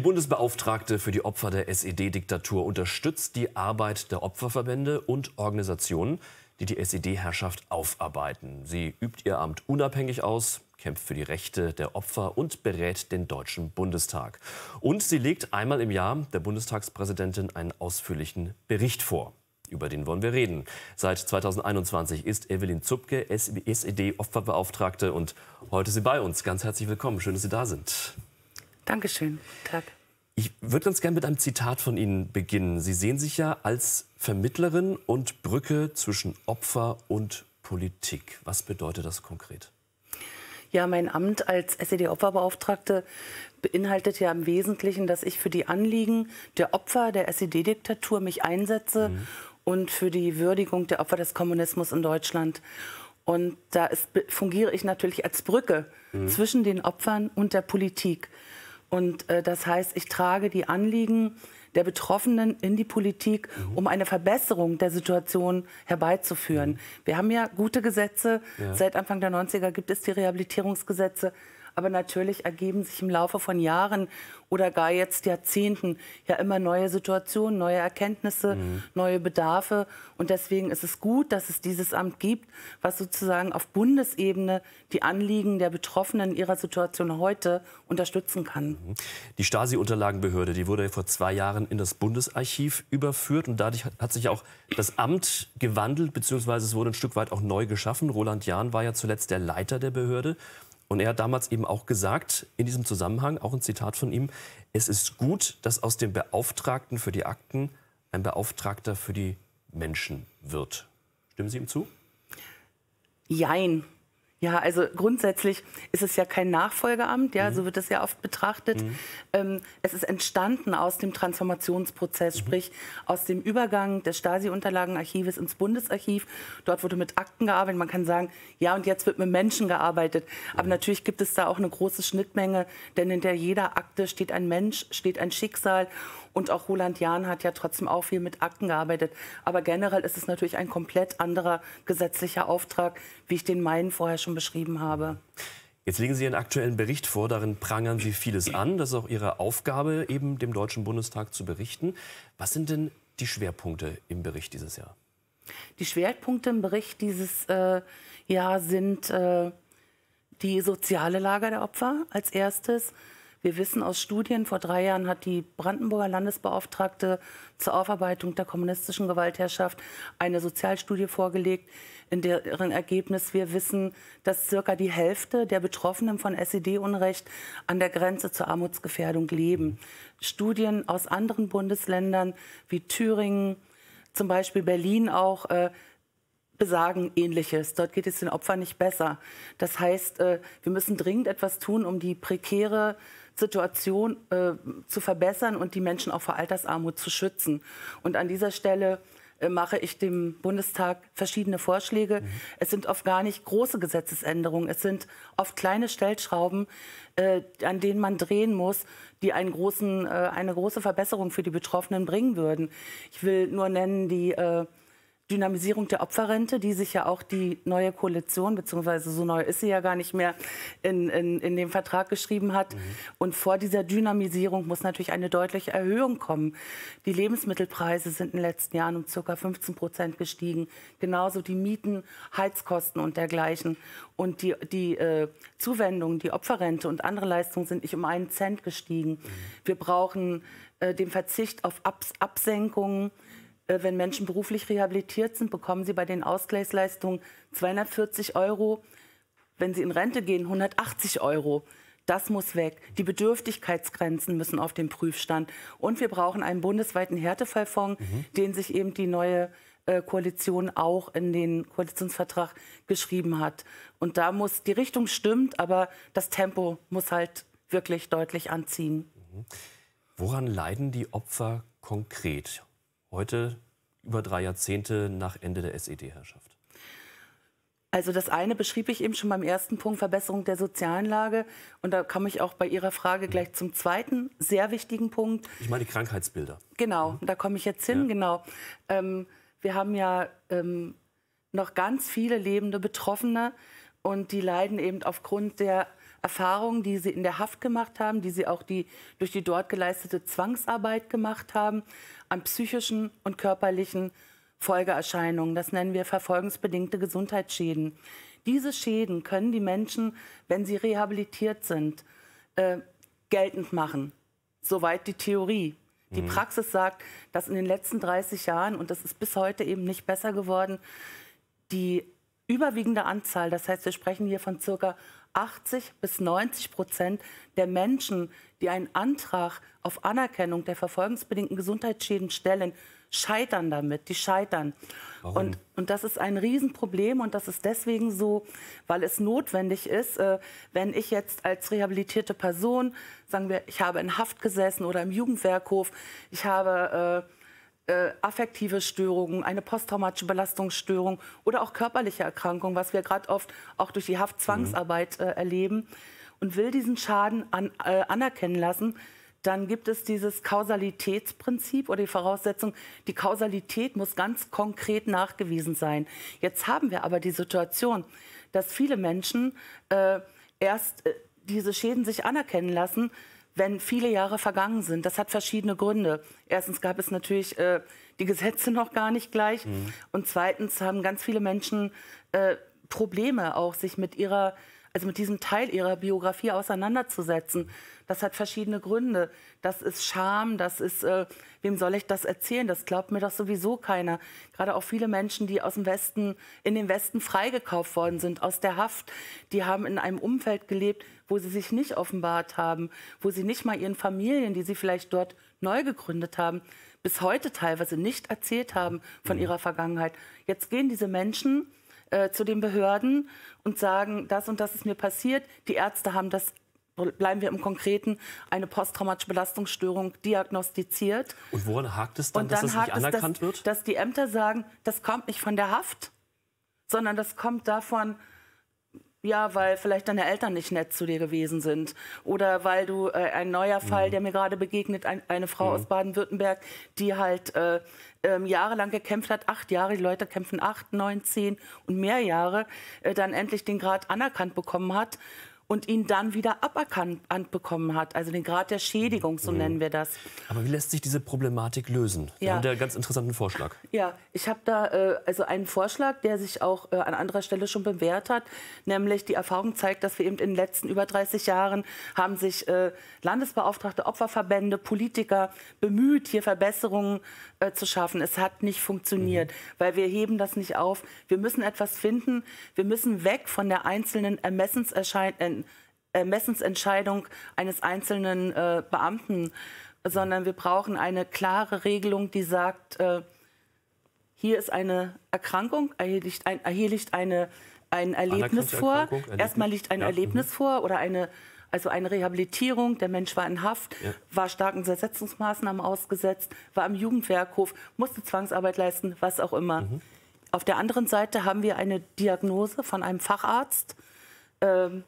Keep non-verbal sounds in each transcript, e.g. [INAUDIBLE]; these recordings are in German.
Die Bundesbeauftragte für die Opfer der SED-Diktatur unterstützt die Arbeit der Opferverbände und Organisationen, die die SED-Herrschaft aufarbeiten. Sie übt ihr Amt unabhängig aus, kämpft für die Rechte der Opfer und berät den Deutschen Bundestag. Und sie legt einmal im Jahr der Bundestagspräsidentin einen ausführlichen Bericht vor. Über den wollen wir reden. Seit 2021 ist Evelyn Zupke SED-Opferbeauftragte und heute ist sie bei uns. Ganz herzlich willkommen. Schön, dass Sie da sind. Dankeschön. Tag. Ich würde ganz gerne mit einem Zitat von Ihnen beginnen. Sie sehen sich ja als Vermittlerin und Brücke zwischen Opfer und Politik. Was bedeutet das konkret? Ja, mein Amt als SED-Opferbeauftragte beinhaltet ja im Wesentlichen, dass ich für die Anliegen der Opfer der SED-Diktatur mich einsetze mhm. und für die Würdigung der Opfer des Kommunismus in Deutschland. Und da ist, fungiere ich natürlich als Brücke mhm. zwischen den Opfern und der Politik. Und äh, das heißt, ich trage die Anliegen der Betroffenen in die Politik, mhm. um eine Verbesserung der Situation herbeizuführen. Mhm. Wir haben ja gute Gesetze. Ja. Seit Anfang der 90er gibt es die Rehabilitierungsgesetze. Aber natürlich ergeben sich im Laufe von Jahren oder gar jetzt Jahrzehnten ja immer neue Situationen, neue Erkenntnisse, mhm. neue Bedarfe. Und deswegen ist es gut, dass es dieses Amt gibt, was sozusagen auf Bundesebene die Anliegen der Betroffenen ihrer Situation heute unterstützen kann. Mhm. Die Stasi-Unterlagenbehörde, die wurde vor zwei Jahren in das Bundesarchiv überführt. Und dadurch hat sich auch das Amt gewandelt, beziehungsweise es wurde ein Stück weit auch neu geschaffen. Roland Jahn war ja zuletzt der Leiter der Behörde. Und er hat damals eben auch gesagt, in diesem Zusammenhang, auch ein Zitat von ihm, es ist gut, dass aus dem Beauftragten für die Akten ein Beauftragter für die Menschen wird. Stimmen Sie ihm zu? Jein. Ja, also grundsätzlich ist es ja kein Nachfolgeamt, ja, mhm. so wird es ja oft betrachtet. Mhm. Ähm, es ist entstanden aus dem Transformationsprozess, mhm. sprich aus dem Übergang des Stasi-Unterlagenarchives ins Bundesarchiv. Dort wurde mit Akten gearbeitet. Man kann sagen, ja, und jetzt wird mit Menschen gearbeitet. Aber mhm. natürlich gibt es da auch eine große Schnittmenge, denn hinter jeder Akte steht ein Mensch, steht ein Schicksal. Und auch Roland Jahn hat ja trotzdem auch viel mit Akten gearbeitet. Aber generell ist es natürlich ein komplett anderer gesetzlicher Auftrag, wie ich den meinen vorher schon beschrieben habe. Jetzt legen Sie Ihren aktuellen Bericht vor, darin prangern Sie vieles an. Das ist auch Ihre Aufgabe, eben dem Deutschen Bundestag zu berichten. Was sind denn die Schwerpunkte im Bericht dieses Jahr? Die Schwerpunkte im Bericht dieses äh, Jahr sind äh, die soziale Lage der Opfer als erstes, wir wissen aus Studien, vor drei Jahren hat die Brandenburger Landesbeauftragte zur Aufarbeitung der kommunistischen Gewaltherrschaft eine Sozialstudie vorgelegt, in deren Ergebnis wir wissen, dass circa die Hälfte der Betroffenen von SED-Unrecht an der Grenze zur Armutsgefährdung leben. Studien aus anderen Bundesländern wie Thüringen, zum Beispiel Berlin auch, äh, besagen ähnliches. Dort geht es den Opfern nicht besser. Das heißt, äh, wir müssen dringend etwas tun, um die prekäre Situation äh, zu verbessern und die Menschen auch vor Altersarmut zu schützen. Und an dieser Stelle äh, mache ich dem Bundestag verschiedene Vorschläge. Mhm. Es sind oft gar nicht große Gesetzesänderungen. Es sind oft kleine Stellschrauben, äh, an denen man drehen muss, die einen großen, äh, eine große Verbesserung für die Betroffenen bringen würden. Ich will nur nennen die äh, Dynamisierung der Opferrente, die sich ja auch die neue Koalition, beziehungsweise so neu ist sie ja gar nicht mehr, in, in, in dem Vertrag geschrieben hat. Mhm. Und vor dieser Dynamisierung muss natürlich eine deutliche Erhöhung kommen. Die Lebensmittelpreise sind in den letzten Jahren um ca. 15 Prozent gestiegen. Genauso die Mieten, Heizkosten und dergleichen. Und die, die äh, Zuwendungen, die Opferrente und andere Leistungen sind nicht um einen Cent gestiegen. Mhm. Wir brauchen äh, den Verzicht auf Abs Absenkungen äh, wenn Menschen beruflich rehabilitiert sind, bekommen sie bei den Ausgleichsleistungen 240 Euro. Wenn sie in Rente gehen, 180 Euro. Das muss weg. Die Bedürftigkeitsgrenzen müssen auf den Prüfstand. Und wir brauchen einen bundesweiten Härtefallfonds, mhm. den sich eben die neue äh, Koalition auch in den Koalitionsvertrag geschrieben hat. Und da muss die Richtung stimmt, aber das Tempo muss halt wirklich deutlich anziehen. Mhm. Woran leiden die Opfer konkret? heute über drei Jahrzehnte nach Ende der SED-Herrschaft? Also das eine beschrieb ich eben schon beim ersten Punkt, Verbesserung der sozialen Lage. Und da komme ich auch bei Ihrer Frage gleich zum zweiten sehr wichtigen Punkt. Ich meine die Krankheitsbilder. Genau, mhm. da komme ich jetzt hin, ja. genau. Ähm, wir haben ja ähm, noch ganz viele lebende Betroffene und die leiden eben aufgrund der Erfahrungen, die sie in der Haft gemacht haben, die sie auch die, durch die dort geleistete Zwangsarbeit gemacht haben, an psychischen und körperlichen Folgeerscheinungen. Das nennen wir verfolgungsbedingte Gesundheitsschäden. Diese Schäden können die Menschen, wenn sie rehabilitiert sind, äh, geltend machen. Soweit die Theorie. Die mhm. Praxis sagt, dass in den letzten 30 Jahren, und das ist bis heute eben nicht besser geworden, die überwiegende Anzahl, das heißt, wir sprechen hier von circa 80 bis 90 Prozent der Menschen, die einen Antrag auf Anerkennung der verfolgungsbedingten Gesundheitsschäden stellen, scheitern damit, die scheitern. Warum? Und, und das ist ein Riesenproblem und das ist deswegen so, weil es notwendig ist, äh, wenn ich jetzt als rehabilitierte Person, sagen wir, ich habe in Haft gesessen oder im Jugendwerkhof, ich habe äh, äh, affektive Störungen, eine posttraumatische Belastungsstörung oder auch körperliche Erkrankungen, was wir gerade oft auch durch die Haftzwangsarbeit mhm. Äh, erleben und will diesen Schaden an, äh, anerkennen lassen, dann gibt es dieses Kausalitätsprinzip oder die Voraussetzung, die Kausalität muss ganz konkret nachgewiesen sein. Jetzt haben wir aber die Situation, dass viele Menschen äh, erst äh, diese Schäden sich anerkennen lassen, wenn viele Jahre vergangen sind. Das hat verschiedene Gründe. Erstens gab es natürlich äh, die Gesetze [LAUGHS] noch gar nicht gleich. Mhm. Und zweitens haben ganz viele Menschen äh, Probleme auch, sich mit ihrer also mit diesem Teil ihrer Biografie auseinanderzusetzen. Das hat verschiedene Gründe. Das ist Scham, das ist, äh, wem soll ich das erzählen? Das glaubt mir doch sowieso keiner. Gerade auch viele Menschen, die aus dem Westen, in den Westen freigekauft worden sind, aus der Haft, die haben in einem Umfeld gelebt, wo sie sich nicht offenbart haben, wo sie nicht mal ihren Familien, die sie vielleicht dort neu gegründet haben, bis heute teilweise nicht erzählt haben von mhm. ihrer Vergangenheit. Jetzt gehen diese Menschen äh, zu den Behörden und sagen, das und das ist mir passiert. Die Ärzte haben das bleiben wir im Konkreten, eine posttraumatische Belastungsstörung diagnostiziert. Und woran hakt es dann, dann dass das nicht anerkannt dass, wird? Dass die Ämter sagen, das kommt nicht von der Haft, sondern das kommt davon, ja, weil vielleicht deine Eltern nicht nett zu dir gewesen sind. Oder weil du äh, ein neuer Fall, mhm. der mir gerade begegnet, ein, eine Frau mhm. aus Baden-Württemberg, die halt äh, ähm, jahrelang gekämpft hat, acht Jahre, die Leute kämpfen acht, neun, zehn und mehr Jahre, äh, dann endlich den Grad anerkannt bekommen hat und ihn dann wieder aberkannt bekommen hat. Also den Grad der Schädigung, so mhm. nennen wir das. Aber wie lässt sich diese Problematik lösen? Ja. Da haben ganz interessanten Vorschlag. Ja, ich habe da äh, also einen Vorschlag, der sich auch äh, an anderer Stelle schon bewährt hat. Nämlich die Erfahrung zeigt, dass wir eben in den letzten über 30 Jahren haben sich äh, Landesbeauftragte, Opferverbände, Politiker bemüht, hier Verbesserungen äh, zu schaffen. Es hat nicht funktioniert, mhm. weil wir heben das nicht auf. Wir müssen etwas finden. Wir müssen weg von der einzelnen Ermessenserscheinung äh, Ermessensentscheidung eines einzelnen äh, Beamten, sondern wir brauchen eine klare Regelung, die sagt, äh, hier ist eine Erkrankung, hier liegt ein, hier liegt eine, ein Erlebnis vor. Erlebnis. Erstmal liegt ein ja. Erlebnis mhm. vor oder eine, also eine Rehabilitierung. Der Mensch war in Haft, ja. war starken Zersetzungsmaßnahmen ausgesetzt, war am Jugendwerkhof, musste Zwangsarbeit leisten, was auch immer. Mhm. Auf der anderen Seite haben wir eine Diagnose von einem Facharzt. Ähm,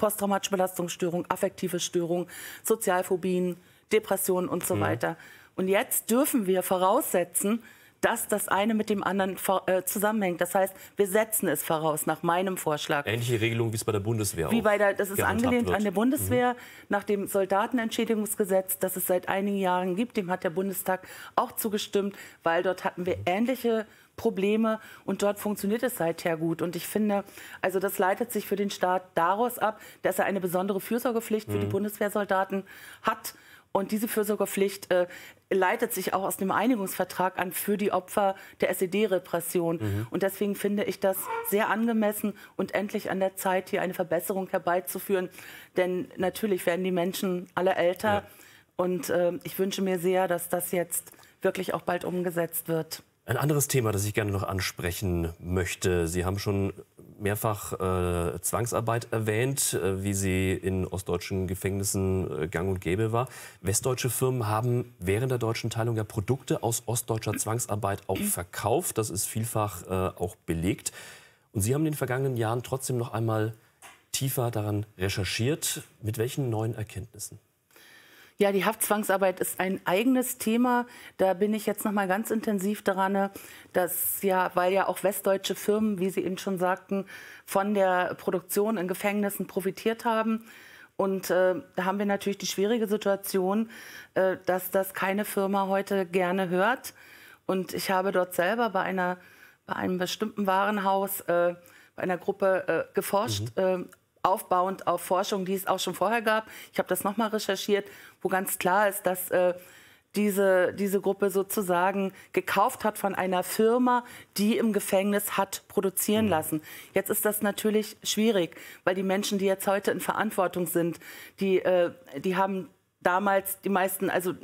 posttraumatische Belastungsstörung, affektive Störung, Sozialphobien, Depressionen und so mhm. weiter. Und jetzt dürfen wir voraussetzen, dass das eine mit dem anderen äh, zusammenhängt. Das heißt, wir setzen es voraus, nach meinem Vorschlag. Ähnliche Regelung wie es bei der Bundeswehr wie bei der, Das ist angelehnt wird. an der Bundeswehr, mhm. nach dem Soldatenentschädigungsgesetz, das es seit einigen Jahren gibt. Dem hat der Bundestag auch zugestimmt, weil dort hatten wir ähnliche Probleme und dort funktioniert es seither gut. Und ich finde, also das leitet sich für den Staat daraus ab, dass er eine besondere Fürsorgepflicht mhm. für die mhm. Bundeswehrsoldaten hat. Und diese Fürsorgepflicht äh, leitet sich auch aus dem Einigungsvertrag an für die Opfer der SED-Repression. Mhm. Und deswegen finde ich das sehr angemessen und endlich an der Zeit, hier eine Verbesserung herbeizuführen. Denn natürlich werden die Menschen alle älter. Ja. Und äh, ich wünsche mir sehr, dass das jetzt wirklich auch bald umgesetzt wird. Ein anderes Thema, das ich gerne noch ansprechen möchte. Sie haben schon mehrfach äh, Zwangsarbeit erwähnt, äh, wie sie in ostdeutschen Gefängnissen äh, gang und gäbe war. Westdeutsche Firmen haben während der deutschen Teilung ja Produkte aus ostdeutscher Zwangsarbeit auch verkauft. Das ist vielfach äh, auch belegt. Und Sie haben in den vergangenen Jahren trotzdem noch einmal tiefer daran recherchiert. Mit welchen neuen Erkenntnissen? Ja, die Haftzwangsarbeit ist ein eigenes Thema. Da bin ich jetzt noch mal ganz intensiv daran, dass ja, weil ja auch westdeutsche Firmen, wie Sie eben schon sagten, von der Produktion in Gefängnissen profitiert haben. Und äh, da haben wir natürlich die schwierige Situation, äh, dass das keine Firma heute gerne hört. Und ich habe dort selber bei, einer, bei einem bestimmten Warenhaus, äh, bei einer Gruppe äh, geforscht, mhm. Äh, aufbauend auf Forschung, die es auch schon vorher gab. Ich habe das nochmal recherchiert, wo ganz klar ist, dass äh, diese, diese Gruppe sozusagen gekauft hat von einer Firma, die im Gefängnis hat produzieren mhm. lassen. Jetzt ist das natürlich schwierig, weil die Menschen, die jetzt heute in Verantwortung sind, die, äh, die haben damals die meisten also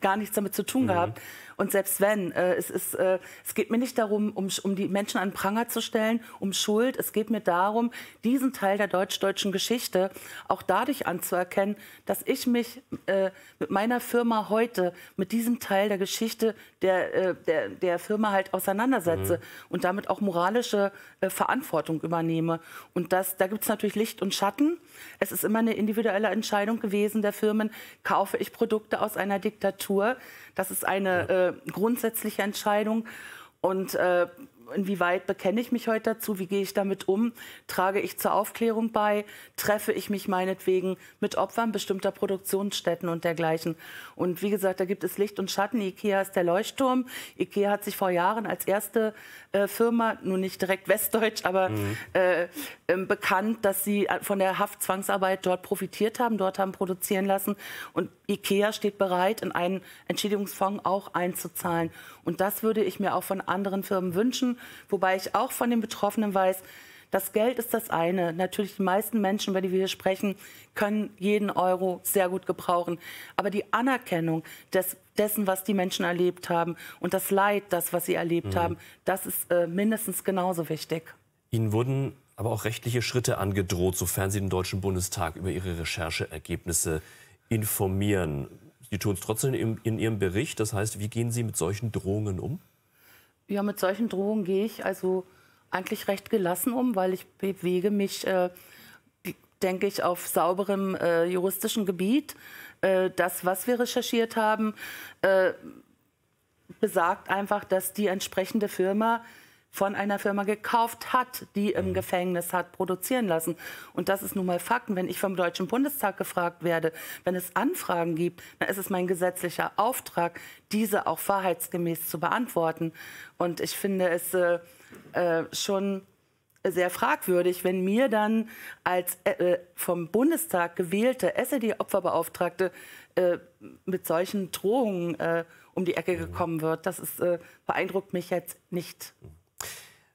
gar nichts damit zu tun mhm. gehabt. Und selbst wenn, äh, es, ist, äh, es geht mir nicht darum, um, um die Menschen an Pranger zu stellen, um Schuld. Es geht mir darum, diesen Teil der deutsch-deutschen Geschichte auch dadurch anzuerkennen, dass ich mich äh, mit meiner Firma heute, mit diesem Teil der Geschichte der, äh, der, der Firma halt auseinandersetze mhm. und damit auch moralische äh, Verantwortung übernehme. Und das, da gibt es natürlich Licht und Schatten. Es ist immer eine individuelle Entscheidung gewesen der Firmen, kaufe ich Produkte aus einer Diktatur. Das ist eine ja äh, grundsätzliche Entscheidung. Und äh, inwieweit bekenne ich mich heute dazu, wie gehe ich damit um, trage ich zur Aufklärung bei, treffe ich mich meinetwegen mit Opfern bestimmter Produktionsstätten und dergleichen. Und wie gesagt, da gibt es Licht und Schatten. Ikea ist der Leuchtturm. Ikea hat sich vor Jahren als erste äh, Firma, nun nicht direkt [LAUGHS] westdeutsch, aber mhm. äh, ähm, bekannt, dass sie äh, von der Haftzwangsarbeit dort profitiert haben, dort haben produzieren lassen. Und Ikea steht bereit, in einen Entschädigungsfonds auch einzuzahlen. Und das würde ich mir auch von anderen Firmen wünschen wobei ich auch von den Betroffenen weiß, das Geld ist das eine. Natürlich die meisten Menschen, über die wir hier sprechen, können jeden Euro sehr gut gebrauchen. Aber die Anerkennung des, dessen, was die Menschen erlebt haben und das Leid, das, was sie erlebt mhm. haben, das ist äh, mindestens genauso wichtig. Ihnen wurden aber auch rechtliche Schritte angedroht, sofern Sie den Deutschen Bundestag über Ihre Rechercheergebnisse informieren. Sie tun es trotzdem in, in Ihrem Bericht. Das heißt, wie gehen Sie mit solchen Drohungen um? Ja, mit solchen Drohungen gehe ich also eigentlich recht gelassen um, weil ich bewege mich, äh, denke ich, auf sauberem äh, juristischen Gebiet. Äh, das, was wir recherchiert haben, äh, besagt einfach, dass die entsprechende Firma von einer Firma gekauft hat, die im mhm. Gefängnis hat produzieren lassen. Und das ist nun mal Fakten. Wenn ich vom Deutschen Bundestag gefragt werde, wenn es Anfragen gibt, dann ist es mein gesetzlicher Auftrag, diese auch wahrheitsgemäß zu beantworten. Und ich finde es äh, äh, schon sehr fragwürdig, wenn mir dann als äh, äh vom Bundestag gewählte SED-Opferbeauftragte äh, mit solchen Drohungen äh, um die Ecke mhm. gekommen wird. Das ist, beeindruckt mich jetzt nicht. Mhm.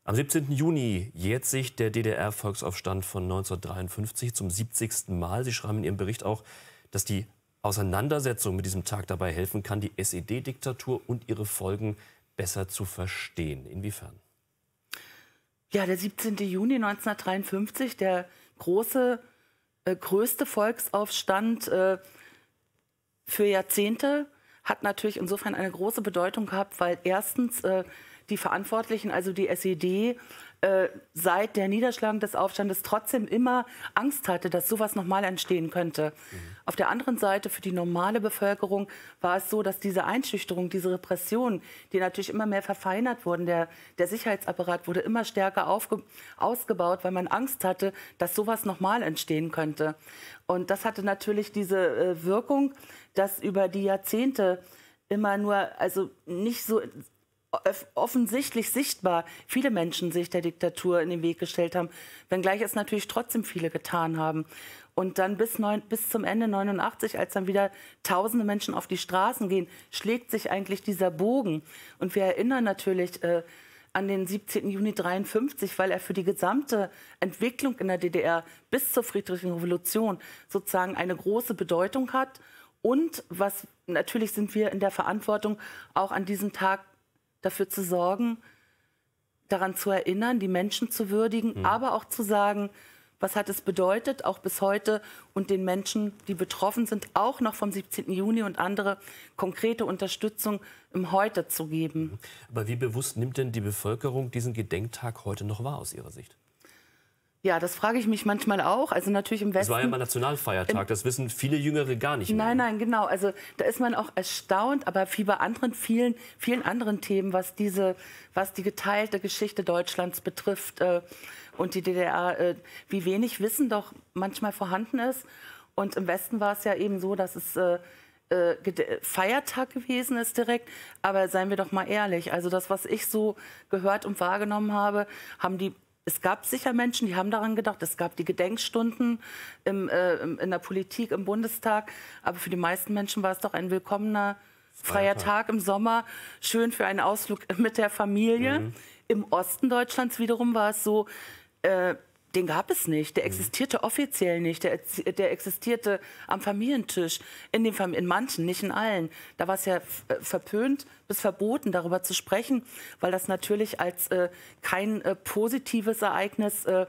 Am 17. Juni jährt sich der DDR-Volksaufstand von 1953 zum 70. Mal. Sie schreiben in Ihrem Bericht auch, dass die Auseinandersetzung mit diesem Tag dabei helfen kann, die SED-Diktatur und ihre Folgen besser zu verstehen. Inwiefern? Ja, der 17. Juni 1953, der große, äh, größte Volksaufstand äh, für Jahrzehnte, hat natürlich insofern eine große Bedeutung gehabt, weil erstens äh, die Verantwortlichen, also die SED, äh, seit der Niederschlagung des Aufstandes trotzdem immer Angst hatte, dass sowas nochmal entstehen könnte. Mhm. Auf der anderen Seite, für die normale Bevölkerung war es so, dass diese Einschüchterung, diese Repression, die natürlich immer mehr verfeinert wurden, der, der Sicherheitsapparat wurde immer stärker aufge, ausgebaut, weil man Angst hatte, dass sowas nochmal entstehen könnte. Und das hatte natürlich diese äh, Wirkung, dass über die Jahrzehnte immer nur, also nicht so offensichtlich sichtbar viele Menschen sich der Diktatur in den Weg gestellt haben, wenngleich es natürlich trotzdem viele getan haben. Und dann bis, neun, bis zum Ende 89, als dann wieder tausende Menschen auf die Straßen gehen, schlägt sich eigentlich dieser Bogen. Und wir erinnern natürlich äh, an den 17. Juni 53, weil er für die gesamte Entwicklung in der DDR bis zur Friedrichschen Revolution sozusagen eine große Bedeutung hat. Und was natürlich sind wir in der Verantwortung, auch an diesem Tag dafür zu sorgen, daran zu erinnern, die Menschen zu würdigen, mhm. aber auch zu sagen, was hat es bedeutet, auch bis heute und den Menschen, die betroffen sind, auch noch vom 17. Juni und andere konkrete Unterstützung im Heute zu geben. Aber wie bewusst nimmt denn die Bevölkerung diesen Gedenktag heute noch wahr aus Ihrer Sicht? Ja, das frage ich mich manchmal auch. Also natürlich im Westen. Das war ja mal Nationalfeiertag, das wissen viele Jüngere gar nicht mehr. Nein, nein, genau. Also da ist man auch erstaunt, aber wie bei anderen vielen, vielen anderen Themen, was diese, was die geteilte Geschichte Deutschlands betrifft äh, und die DDR, äh, wie wenig Wissen doch manchmal vorhanden ist. Und im Westen war es ja eben so, dass es äh, äh, äh, Feiertag gewesen ist direkt. Aber seien wir doch mal ehrlich, also das, was ich so gehört und wahrgenommen habe, haben die es gab sicher Menschen, die haben daran gedacht. Es gab die Gedenkstunden im, äh, in der Politik, im Bundestag. Aber für die meisten Menschen war es doch ein willkommener freier Tag im Sommer, schön für einen Ausflug [LAUGHS] mit der Familie. Mhm. Im Osten Deutschlands wiederum war es so, äh, den gab es nicht. Der mhm. existierte offiziell nicht. Der, der existierte am Familientisch. In, den Fam in manchen, nicht in allen. Da war es ja äh, verpönt bis verboten, darüber zu sprechen, weil das natürlich als äh, kein äh, positives Ereignis äh,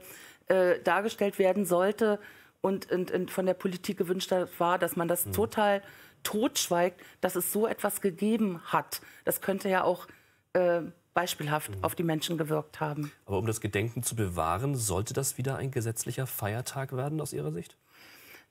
äh dargestellt werden sollte und, und, und, von der Politik gewünscht war, dass man das mhm. total totschweigt, dass es so etwas gegeben hat. Das könnte ja auch äh, beispielhaft mhm. auf die Menschen gewirkt haben. Aber um das Gedenken zu bewahren, sollte das wieder ein gesetzlicher Feiertag werden aus Ihrer Sicht?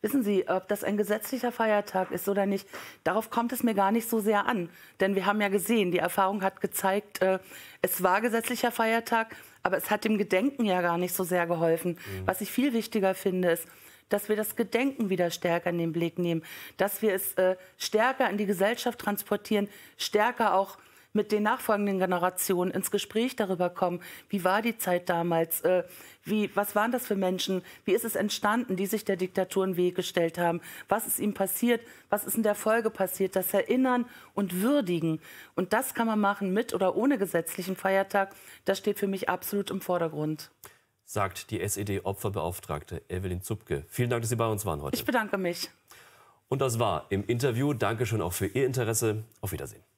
Wissen Sie, ob das ein gesetzlicher Feiertag ist oder nicht, darauf kommt es mir gar nicht so sehr an. Denn wir haben ja gesehen, die Erfahrung hat gezeigt, äh, es war gesetzlicher Feiertag, aber es hat dem Gedenken ja gar nicht so sehr geholfen. Mhm. Was ich viel wichtiger finde, ist, dass wir das Gedenken wieder stärker in den Blick nehmen, dass wir es äh, stärker in die Gesellschaft transportieren, stärker auch mit den nachfolgenden Generationen ins Gespräch darüber kommen, wie war die Zeit damals, äh, wie, was waren das für Menschen, wie ist es entstanden, die sich der Diktatur in Weg gestellt haben, was ist ihnen passiert, was ist in der Folge passiert, das Erinnern und Würdigen. Und das kann man machen mit oder ohne gesetzlichen Feiertag. Das steht für mich absolut im Vordergrund sagt die SED-Opferbeauftragte Evelyn Zupke. Vielen Dank, dass Sie bei uns waren heute. Ich bedanke mich. Und das war im Interview. Dankeschön auch für Ihr Interesse. Auf Wiedersehen.